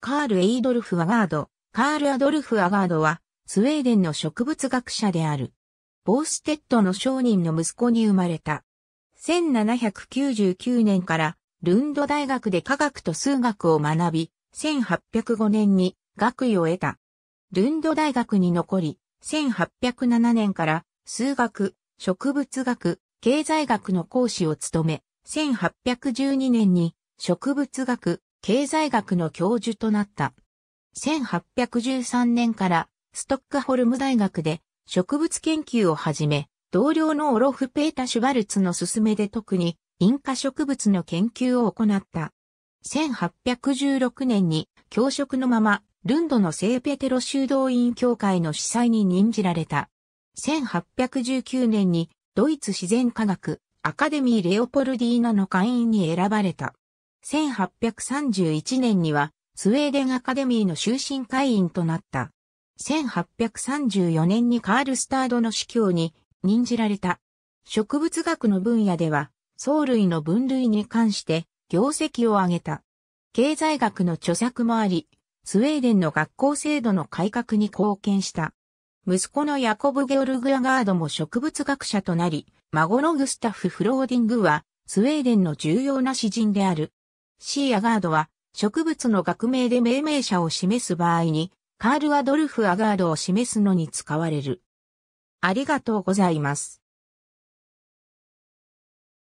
カール・エイドルフ・アガード、カール・アドルフ・アガードは、スウェーデンの植物学者である。ボーステッドの商人の息子に生まれた。1799年からルンド大学で科学と数学を学び、1805年に学位を得た。ルンド大学に残り、1807年から数学、植物学、経済学の講師を務め、1812年に植物学、経済学の教授となった。1813年からストックホルム大学で植物研究を始め、同僚のオロフ・ペータ・シュバルツの勧めで特にインカ植物の研究を行った。1816年に教職のままルンドの聖ペテロ修道院協会の司祭に任じられた。1819年にドイツ自然科学アカデミーレオポルディーナの会員に選ばれた。1831年にはスウェーデンアカデミーの終身会員となった。1834年にカール・スタードの司教に任じられた。植物学の分野では、藻類の分類に関して業績を上げた。経済学の著作もあり、スウェーデンの学校制度の改革に貢献した。息子のヤコブ・ゲオルグ・アガードも植物学者となり、孫のグスタフ・フローディングは、スウェーデンの重要な詩人である。シーアガードは、植物の学名で命名者を示す場合に、カール・アドルフ・アガードを示すのに使われる。ありがとうございます。